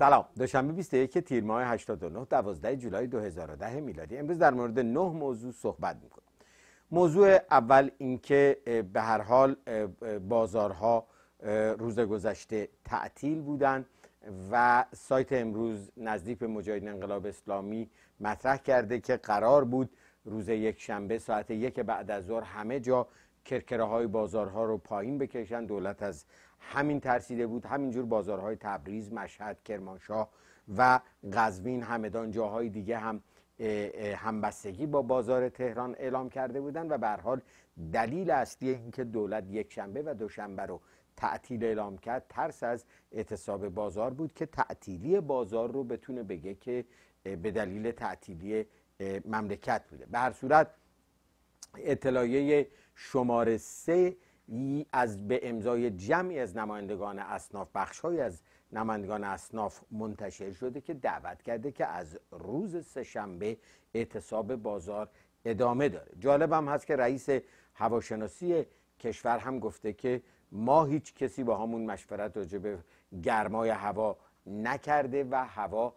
سلام دوشنبه 21 تیر ماه 89 12 جولای 2010 میلادی امروز در مورد نه موضوع صحبت میکنم موضوع اول اینکه به هر حال بازارها روز گذشته تعطیل بودند و سایت امروز نزدیک به مجاهدین انقلاب اسلامی مطرح کرده که قرار بود روز یک شنبه ساعت یک بعد از ظهر همه جا کرکره های بازارها رو پایین بکشن دولت از همین ترسیده بود همینجور بازارهای تبریز مشهد کرمانشاه و قزوین همدان جاهای دیگه هم همبستگی با بازار تهران اعلام کرده بودند و به حال دلیل اصلی که دولت یک شنبه و دوشنبه رو تعطیل اعلام کرد ترس از اعتصاب بازار بود که تعطیلی بازار رو بتونه بگه که به دلیل تعطیلی مملکت بوده به هر صورت اطلاعیه شماره سه از به امضای جمعی از نمایندگان اصناف بخشهایی از نمایندگان اصناف منتشر شده که دعوت کرده که از روز سهشنبه اعتصاب بازار ادامه داره جالب هم هست که رئیس هواشناسی کشور هم گفته که ما هیچ کسی با همون مشورت راجع به گرمای هوا نکرده و هوا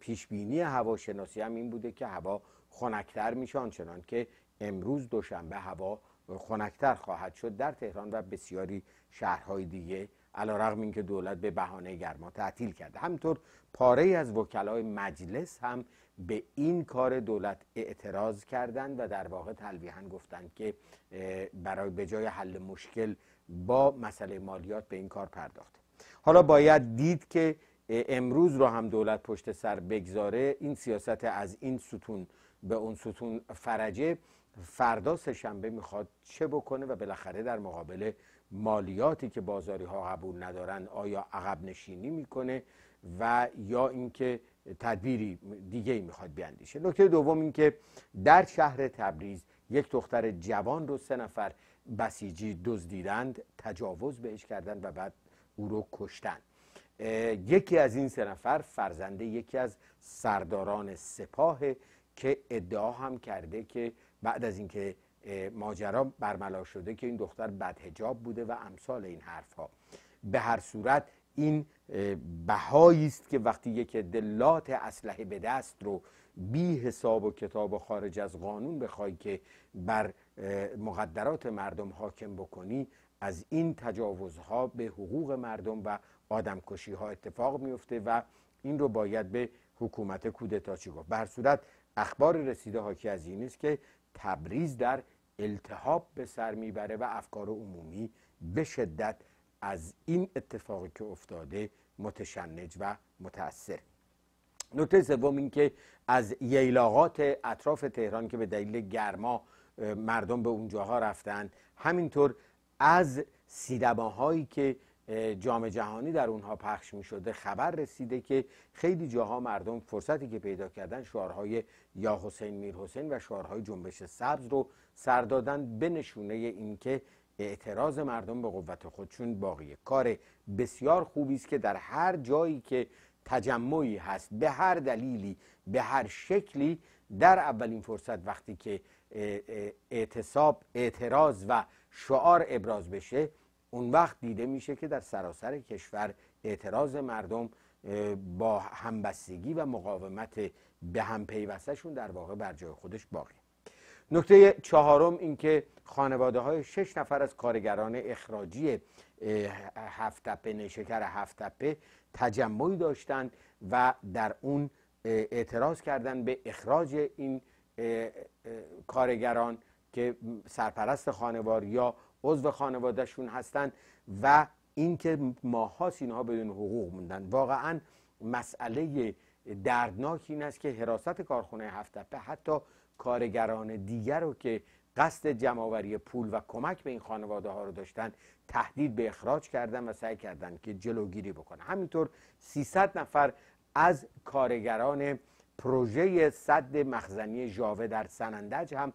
پیش هواشناسی هم این بوده که هوا خنکتر میشه آنچنان که امروز دوشنبه هوا خنکتر خواهد شد در تهران و بسیاری شهرهای دیگه علا رغم این که دولت به بهانه گرما تعطیل کرده همینطور پاره از وکلای مجلس هم به این کار دولت اعتراض کردند و در واقع تلویحا گفتند که برای به جای حل مشکل با مسئله مالیات به این کار پرداخته حالا باید دید که امروز رو هم دولت پشت سر بگذاره این سیاست از این ستون به اون ستون فرجه فردا سهشنبه میخواد چه بکنه و بالاخره در مقابل مالیاتی که بازاری ها قبول ندارن آیا عقب نشینی میکنه و یا اینکه تدبیری دیگه ای میخواد بیاندیشه نکته دوم اینکه در شهر تبریز یک دختر جوان رو سه نفر بسیجی دزدیدند تجاوز بهش کردند و بعد او رو کشتن یکی از این سه نفر فرزنده یکی از سرداران سپاه که ادعا هم کرده که بعد از اینکه ماجرا برملا شده که این دختر بدهجاب بوده و امثال این حرف ها به هر صورت این بهایی است که وقتی یک دلات اسلحه به دست رو بی حساب و کتاب و خارج از قانون بخوای که بر مقدرات مردم حاکم بکنی از این تجاوزها به حقوق مردم و آدمکشی ها اتفاق میفته و این رو باید به حکومت کودتا چی گفت بر صورت اخبار رسیده حاکی از این است که تبریز در التحاب به سر میبره و افکار عمومی به شدت از این اتفاقی که افتاده متشنج و متاثر نکته سوم این که از ییلاقات اطراف تهران که به دلیل گرما مردم به اونجاها رفتن همینطور از سینماهایی که جام جهانی در اونها پخش می شده خبر رسیده که خیلی جاها مردم فرصتی که پیدا کردن شعارهای یا حسین میر حسین و شعارهای جنبش سبز رو سر دادن به نشونه اینکه اعتراض مردم به قوت خودشون باقیه کار بسیار خوبی است که در هر جایی که تجمعی هست به هر دلیلی به هر شکلی در اولین فرصت وقتی که اعتصاب اعتراض و شعار ابراز بشه اون وقت دیده میشه که در سراسر کشور اعتراض مردم با همبستگی و مقاومت به هم پیوستشون در واقع بر جای خودش باقیه نکته چهارم اینکه خانواده های شش نفر از کارگران اخراجی هفتپه نشکر هفتپه تجمعی داشتند و در اون اعتراض کردن به اخراج این کارگران که سرپرست خانوار یا عضو خانوادهشون هستن و اینکه ماهاس اینها بدون حقوق موندن واقعا مسئله دردناک این است که حراست کارخونه هفت حتی کارگران دیگر رو که قصد جمعآوری پول و کمک به این خانواده ها رو داشتن تهدید به اخراج کردن و سعی کردن که جلوگیری بکنه همینطور 300 نفر از کارگران پروژه صد مخزنی جاوه در سنندج هم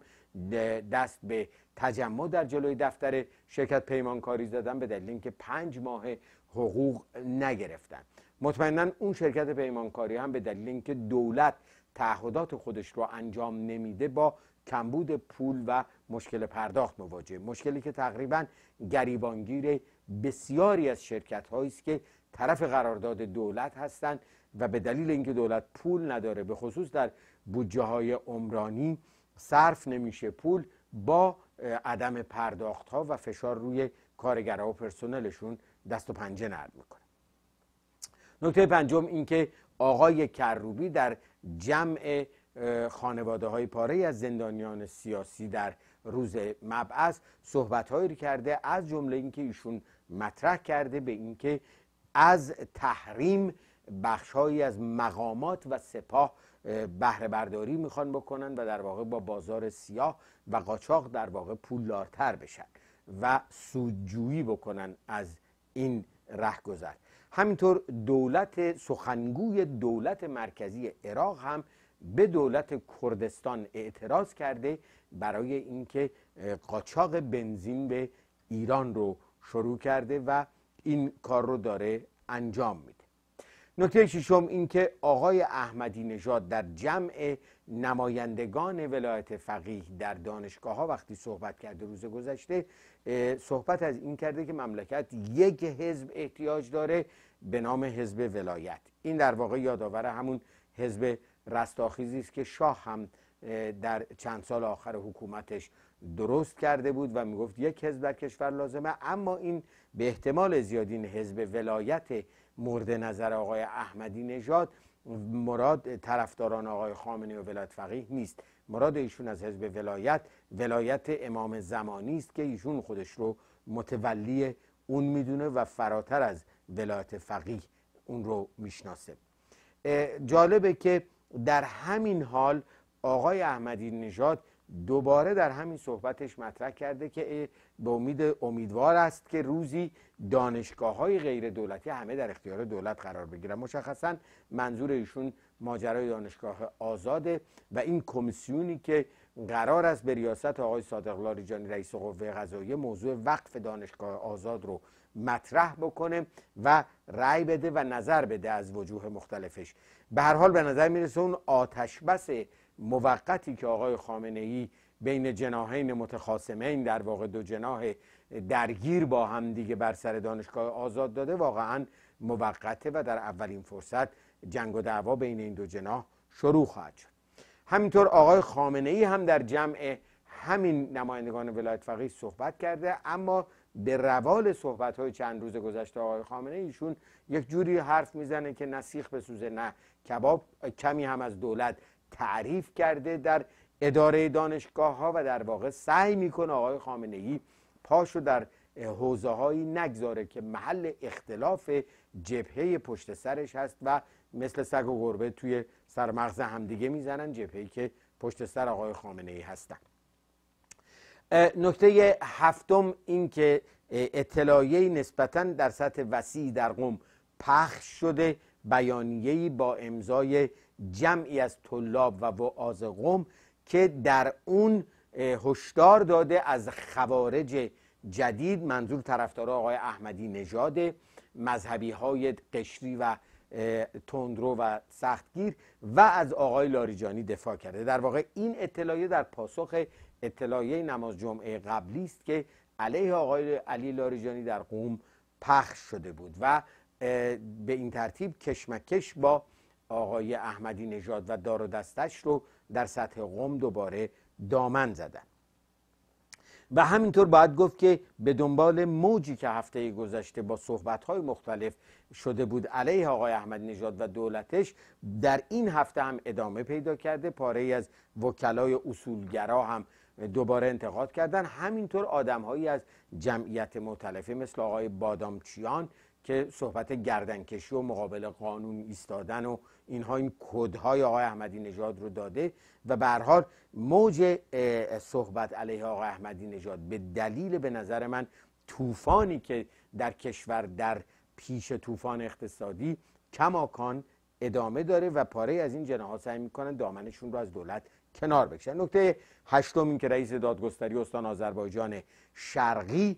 دست به تجمع در جلوی دفتر شرکت پیمانکاری زدن به دلیل اینکه پنج ماه حقوق نگرفتن مطمئنا اون شرکت پیمانکاری هم به دلیل اینکه دولت تعهدات خودش رو انجام نمیده با کمبود پول و مشکل پرداخت مواجه مشکلی که تقریبا گریبانگیر بسیاری از شرکت هایی است که طرف قرارداد دولت هستند و به دلیل اینکه دولت پول نداره به خصوص در بودجه های عمرانی صرف نمیشه پول با عدم پرداخت ها و فشار روی کارگرها و پرسنلشون دست و پنجه نرم میکنه نکته پنجم اینکه آقای کروبی در جمع خانواده های پاره از زندانیان سیاسی در روز مبعث صحبت هایی کرده از جمله اینکه ایشون مطرح کرده به اینکه از تحریم هایی از مقامات و سپاه بهره برداری میخوان بکنن و در واقع با بازار سیاه و قاچاق در واقع پولدارتر بشن و سودجویی بکنن از این رهگذر همینطور دولت سخنگوی دولت مرکزی عراق هم به دولت کردستان اعتراض کرده برای اینکه قاچاق بنزین به ایران رو شروع کرده و این کار رو داره انجام میده نکته ششم اینکه آقای احمدی نژاد در جمع نمایندگان ولایت فقیه در دانشگاه ها وقتی صحبت کرده روز گذشته صحبت از این کرده که مملکت یک حزب احتیاج داره به نام حزب ولایت این در واقع یادآور همون حزب رستاخیزی است که شاه هم در چند سال آخر حکومتش درست کرده بود و میگفت یک حزب در کشور لازمه اما این به احتمال زیادین حزب ولایت مورد نظر آقای احمدی نژاد مراد طرفداران آقای خامنه و ولایت فقیه نیست مراد ایشون از حزب ولایت ولایت امام زمانی است که ایشون خودش رو متولی اون میدونه و فراتر از ولایت فقیه اون رو میشناسه جالبه که در همین حال آقای احمدی نژاد دوباره در همین صحبتش مطرح کرده که به امید امیدوار است که روزی دانشگاه های غیر دولتی همه در اختیار دولت قرار بگیرن مشخصا منظور ایشون ماجرای دانشگاه آزاده و این کمیسیونی که قرار است به ریاست آقای صادق لاریجانی رئیس قوه قضاییه موضوع وقف دانشگاه آزاد رو مطرح بکنه و رأی بده و نظر بده از وجوه مختلفش به هر حال به نظر میرسه اون آتش بسه. موقتی که آقای خامنه ای بین جناهین متخاصمین در واقع دو جناه درگیر با هم دیگه بر سر دانشگاه آزاد داده واقعا موقته و در اولین فرصت جنگ و دعوا بین این دو جناه شروع خواهد شد همینطور آقای خامنه ای هم در جمع همین نمایندگان ولایت فقیه صحبت کرده اما به روال صحبت های چند روز گذشته آقای خامنه ایشون یک جوری حرف میزنه که نسیخ بسوزه نه کباب کمی هم از دولت تعریف کرده در اداره دانشگاه ها و در واقع سعی میکنه آقای خامنه ای پاشو در حوزه هایی نگذاره که محل اختلاف جبهه پشت سرش هست و مثل سگ و گربه توی سرمغز همدیگه میزنن جبهه که پشت سر آقای خامنه ای هستن نکته هفتم این که اطلاعیه نسبتا در سطح وسیع در قوم پخش شده بیانیه‌ای با امضای جمعی از طلاب و وعاز قوم که در اون هشدار داده از خوارج جدید منظور طرفدار آقای احمدی نژاد مذهبی های قشری و تندرو و سختگیر و از آقای لاریجانی دفاع کرده در واقع این اطلاعیه در پاسخ اطلاعیه نماز جمعه قبلی است که علیه آقای علی لاریجانی در قوم پخش شده بود و به این ترتیب کشمکش با آقای احمدی نژاد و دار و دستش رو در سطح قم دوباره دامن زدن و همینطور باید گفت که به دنبال موجی که هفته گذشته با صحبتهای مختلف شده بود علیه آقای احمدی نژاد و دولتش در این هفته هم ادامه پیدا کرده پاره از وکلای اصولگرا هم دوباره انتقاد کردن همینطور آدمهایی از جمعیت مختلفه مثل آقای بادامچیان که صحبت گردنکشی و مقابل قانون ایستادن و اینها این کدهای آقای احمدی نژاد رو داده و به موج صحبت علیه آقای احمدی نژاد به دلیل به نظر من طوفانی که در کشور در پیش طوفان اقتصادی کماکان ادامه داره و پاره از این جناها سعی میکنن دامنشون رو از دولت کنار بکشن نکته هشتم این که رئیس دادگستری استان آذربایجان شرقی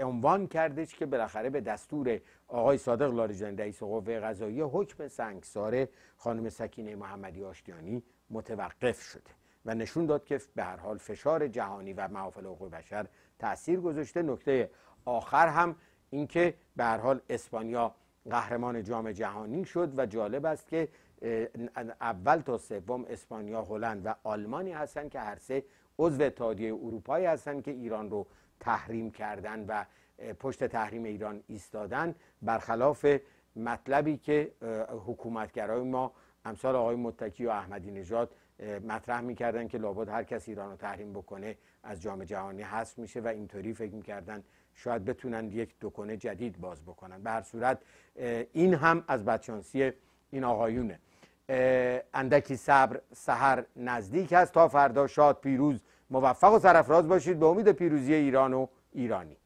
عنوان کردش که بالاخره به دستور آقای صادق لاریجانی رئیس قوه قضاییه حکم سنگسار خانم سکینه محمدی آشتیانی متوقف شده و نشون داد که به هر حال فشار جهانی و محافل حقوق بشر تاثیر گذاشته نکته آخر هم اینکه به هر حال اسپانیا قهرمان جام جهانی شد و جالب است که اول تا سوم اسپانیا، هلند و آلمانی هستند که هر سه عضو اتحادیه اروپایی هستند که ایران رو تحریم کردن و پشت تحریم ایران ایستادن برخلاف مطلبی که حکومتگرای ما امثال آقای متکی و احمدی نژاد مطرح میکردن که لابد هر کس ایران رو تحریم بکنه از جام جهانی حذف میشه و اینطوری فکر میکردن شاید بتونن یک دکانه جدید باز بکنن به هر صورت این هم از بچانسی این آقایونه اندکی صبر سحر نزدیک است تا فردا شاد پیروز موفق و سرفراز باشید به امید پیروزی ایران و ایرانی